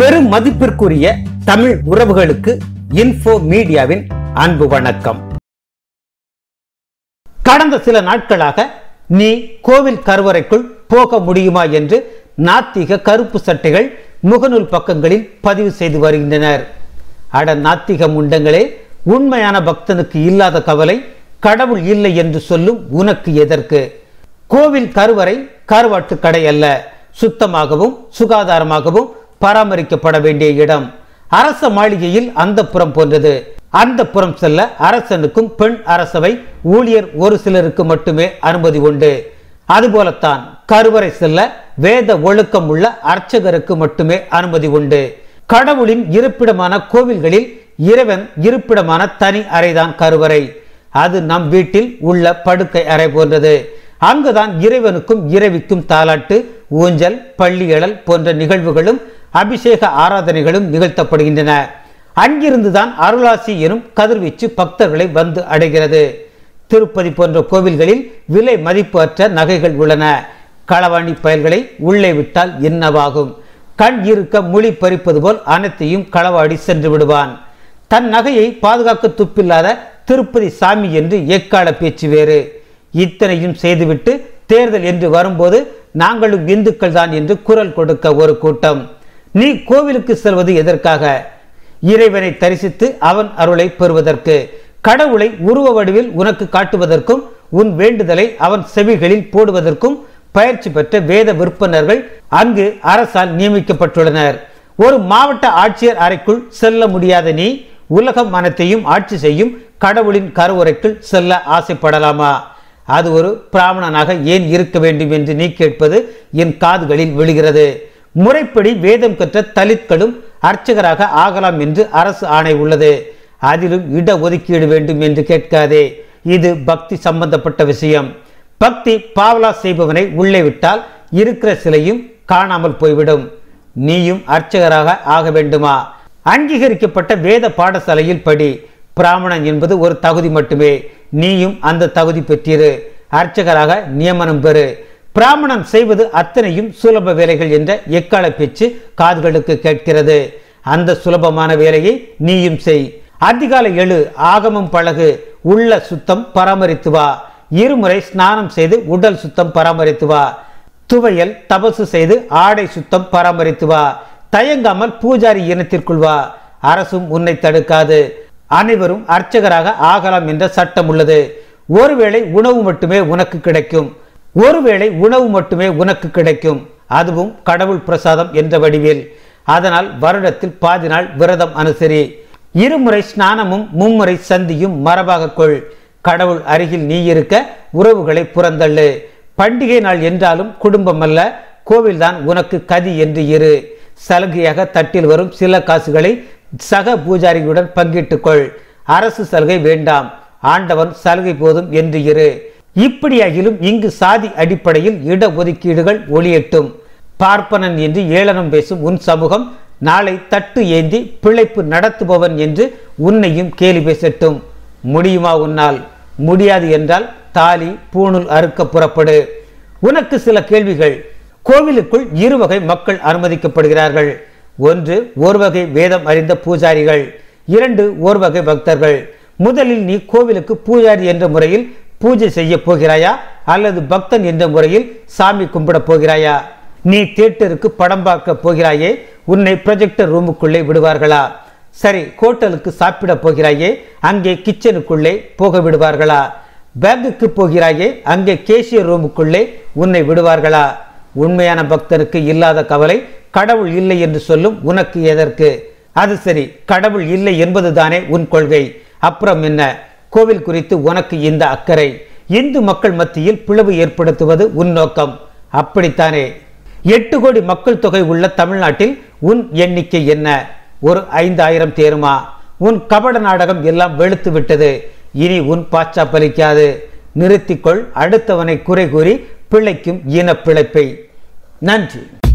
பெரும் மதிப்பிற்குரிய தமிழ் உறவுகளுக்கு இன்ஃபோ மீடியாவின் அன்பு வணக்கம் கடந்த சில நாட்களாக நீ கோவில் கருவறைக்குள் போக முடியுமா என்று நாத்திக கருப்பு சட்டைகள் முகநூல் பக்கங்களில் பதிவு செய்து வருகின்றனர் அட நாத்திக முண்டங்களே உண்மையான பக்தனுக்கு இல்லாத கவலை கடவுள் இல்லை என்று சொல்லும் உனக்கு எதற்கு கோவில் கருவறை கருவாட்டு கடை அல்ல சுத்தமாகவும் சுகாதாரமாகவும் பராமரிக்கப்பட வேண்டிய இடம் அரச மாளிகையில் அந்த புறம் போன்றது அந்த புறம் செல்ல அரசனுக்கும் பெண் அரசவை ஊழியர் ஒரு சிலருக்கு மட்டுமே அனுமதி உண்டு அதுபோலத்தான் கருவறை செல்ல வேத ஒழுக்கம் உள்ள அர்ச்சகருக்கு மட்டுமே அனுமதி உண்டு கடவுளின் இருப்பிடமான கோவில்களில் இறைவன் இருப்பிடமான தனி அறைதான் கருவறை அது நம் வீட்டில் உள்ள படுக்கை அறை போன்றது அங்குதான் இறைவனுக்கும் இறைவிக்கும் தாலாட்டு ஊஞ்சல் பள்ளியழல் போன்ற நிகழ்வுகளும் அபிஷேக ஆராதனைகளும் நிகழ்த்தப்படுகின்றன அங்கிருந்துதான் அருளாசி எனும் கதிர்வீச்சு பக்தர்களை வந்து அடைகிறது திருப்பதி போன்ற கோவில்களில் விலை மதிப்பு அற்ற நகைகள் உள்ளன களவாணி பயல்களை உள்ளே விட்டால் என்னவாகும் கண் இருக்க மொழி பறிப்பது போல் அனைத்தையும் களவாடி சென்று விடுவான் தன் நகையை பாதுகாக்க துப்பில்லாத திருப்பதி சாமி என்று ஏக்கால பேச்சு வேறு இத்தனையும் செய்துவிட்டு தேர்தல் என்று வரும்போது நாங்களும் இந்துக்கள் தான் என்று குரல் கொடுக்க ஒரு கூட்டம் நீ கோவிலுக்கு செல்வது எதற்காக இறைவனை தரிசித்து அவன் அருளை பெறுவதற்கு கடவுளை உருவ வடிவில் உனக்கு காட்டுவதற்கும் உன் வேண்டுதலை அவன் செவிகளில் போடுவதற்கும் பயிற்சி பெற்ற வேத விற்பனர்கள் அங்கு அரசால் நியமிக்கப்பட்டுள்ளனர் ஒரு மாவட்ட ஆட்சியர் அறைக்குள் செல்ல முடியாத நீ உலக மனத்தையும் ஆட்சி செய்யும் கடவுளின் கருவறைக்குள் செல்ல ஆசைப்படலாமா அது ஒரு பிராமணனாக ஏன் இருக்க வேண்டும் என்று நீ கேட்பது என் காதுகளில் விழுகிறது முறைப்படி வேதம் கற்ற தலித்களும் அர்ச்சகராக ஆகலாம் என்று அரசு ஆணை உள்ளது அதிலும் இட ஒதுக்கீடு வேண்டும் என்று கேட்காதே இது பக்தி சம்பந்தப்பட்ட விஷயம் பக்தி பாவலா செய்பவனை உள்ளே விட்டால் இருக்கிற சிலையும் காணாமல் போய்விடும் நீயும் அர்ச்சகராக ஆக வேண்டுமா அங்கீகரிக்கப்பட்ட வேத பாடசாலையில் படி பிராமணன் என்பது ஒரு தகுதி மட்டுமே நீயும் அந்த தகுதி பெற்றிரு அர்ச்சகராக நியமனம் பெறு பிராமணம் செய்வது அத்தனையும் சுலப வேலைகள் என்ற எக்கால பேச்சு காதுகளுக்கு கேட்கிறது அந்த சுலபமான வேலையை நீயும் செய் அதிகாலை எழு ஆகமம் பழகு உள்ள சுத்தம் பராமரித்து வா இருமுறை ஸ்நானம் செய்து உடல் சுத்தம் பராமரித்து வா துவையல் தபசு செய்து ஆடை சுத்தம் பராமரித்து வா தயங்காமல் பூஜாரி இனத்திற்குள் வா அரசும் உன்னை தடுக்காது அனைவரும் அர்ச்சகராக ஆகலாம் என்ற சட்டம் உள்ளது ஒருவேளை உணவு மட்டுமே உனக்கு கிடைக்கும் ஒருவேளை உணவு மட்டுமே உனக்கு கிடைக்கும் அதுவும் கடவுள் பிரசாதம் என்ற வடிவில் அதனால் வருடத்தில் பாதி நாள் விரதம் அனுசரி இருமுறை ஸ்நானமும் மும்முறை சந்தியும் மரபாக கொள் கடவுள் அருகில் நீ இருக்க உறவுகளை புறந்தள்ளு பண்டிகை நாள் என்றாலும் குடும்பம் அல்ல கோவில்தான் உனக்கு கதி என்று இரு சலுகையாக தட்டில் வரும் சில காசுகளை சக பூஜாரிகளுடன் பங்கிட்டுக்கொள் அரசு சலுகை வேண்டாம் ஆண்டவன் சலுகை போதும் என்று இரு இப்படியாகிலும் இங்கு சாதி அடிப்படையில் இட ஒதுக்கீடுகள் ஒளியட்டும் பார்ப்பனன் என்று ஏளனம் பேசும் உன் சமூகம் நாளை தட்டு ஏந்தி பிழைப்பு நடத்துபவன் என்று உன்னையும் கேலி பேசட்டும் முடியுமா உன்னால் முடியாது என்றால் தாலி பூணுல் அறுக்க புறப்படு உனக்கு சில கேள்விகள் கோவிலுக்குள் இருவகை மக்கள் அனுமதிக்கப்படுகிறார்கள் ஒன்று ஒருவகை வேதம் அறிந்த பூஜாரிகள் இரண்டு ஒருவகை பக்தர்கள் முதலில் நீ கோவிலுக்கு பூஜாரி என்ற முறையில் பூஜை செய்ய போகிறாயா அல்லது பக்தன் என்ற முறையில் சாமி கும்பிட போகிறாயா நீ தியேட்டருக்கு படம் பார்க்க போகிறாயே உன்னை ப்ரொஜெக்டர் ரூமுக்குள்ளே விடுவார்களா சரி ஹோட்டலுக்கு சாப்பிட போகிறாயே அங்கே கிச்சனுக்குள்ளே போக விடுவார்களா பேங்குக்கு போகிறாயே அங்கே கேஷியர் ரூமுக்குள்ளே உன்னை விடுவார்களா உண்மையான பக்தனுக்கு இல்லாத கவலை கடவுள் இல்லை என்று சொல்லும் உனக்கு எதற்கு அது சரி கடவுள் இல்லை என்பதுதானே உன் கொள்கை அப்புறம் என்ன கோவில் குறித்து உனக்கு இந்த அக்கறை இந்து மக்கள் மத்தியில் பிளவு ஏற்படுத்துவது உன் நோக்கம் அப்படித்தானே எட்டு கோடி மக்கள் தொகை உள்ள தமிழ்நாட்டில் உன் எண்ணிக்கை என்ன ஒரு ஐந்தாயிரம் தேருமா உன் கபட நாடகம் எல்லாம் வெளுத்து விட்டது இனி உன் பாச்சா பலிக்காது நிறுத்திக்கொள் அடுத்தவனை குறை கூறி பிழைக்கும் இன பிழைப்பை நன்றி